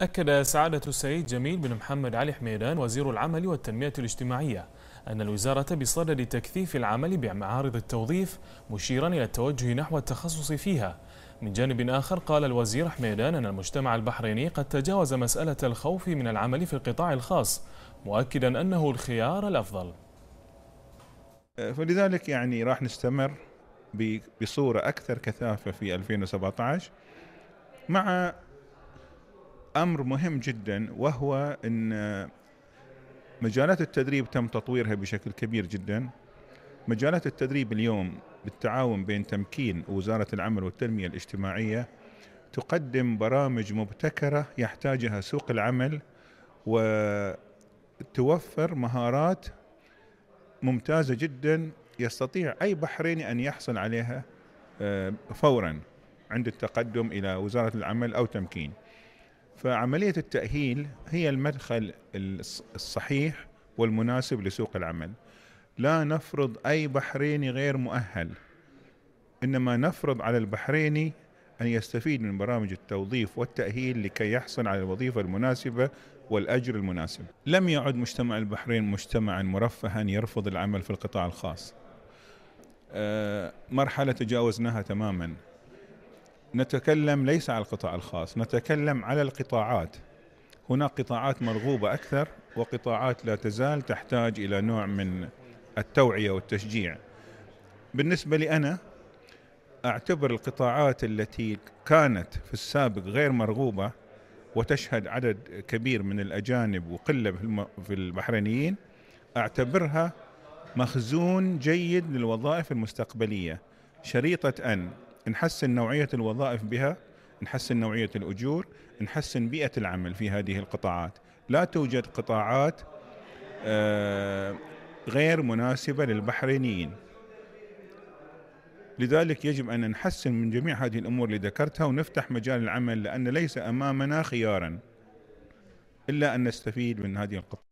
أكد سعادة السيد جميل بن محمد علي حميدان وزير العمل والتنمية الاجتماعية أن الوزارة بصدد تكثيف العمل بمعارض التوظيف مشيرا إلى التوجه نحو التخصص فيها من جانب آخر قال الوزير حميدان أن المجتمع البحريني قد تجاوز مسألة الخوف من العمل في القطاع الخاص مؤكدا أنه الخيار الأفضل فلذلك يعني راح نستمر بصورة أكثر كثافة في 2017 مع امر مهم جدا وهو ان مجالات التدريب تم تطويرها بشكل كبير جدا مجالات التدريب اليوم بالتعاون بين تمكين وزاره العمل والتنميه الاجتماعيه تقدم برامج مبتكره يحتاجها سوق العمل وتوفر مهارات ممتازه جدا يستطيع اي بحريني ان يحصل عليها آه، فورا عند التقدم الى وزاره العمل او تمكين فعملية التأهيل هي المدخل الصحيح والمناسب لسوق العمل لا نفرض أي بحريني غير مؤهل إنما نفرض على البحريني أن يستفيد من برامج التوظيف والتأهيل لكي يحصل على الوظيفة المناسبة والأجر المناسب لم يعد مجتمع البحرين مجتمعا مرفها يرفض العمل في القطاع الخاص آه، مرحلة تجاوزناها تماما نتكلم ليس على القطاع الخاص نتكلم على القطاعات هناك قطاعات مرغوبة أكثر وقطاعات لا تزال تحتاج إلى نوع من التوعية والتشجيع بالنسبة لي أنا أعتبر القطاعات التي كانت في السابق غير مرغوبة وتشهد عدد كبير من الأجانب وقلة في البحرينيين أعتبرها مخزون جيد للوظائف المستقبلية شريطة أن نحسن نوعية الوظائف بها نحسن نوعية الأجور نحسن بيئة العمل في هذه القطاعات لا توجد قطاعات آه، غير مناسبة للبحرينيين لذلك يجب أن نحسن من جميع هذه الأمور اللي ذكرتها ونفتح مجال العمل لأن ليس أمامنا خيارا إلا أن نستفيد من هذه القطاعات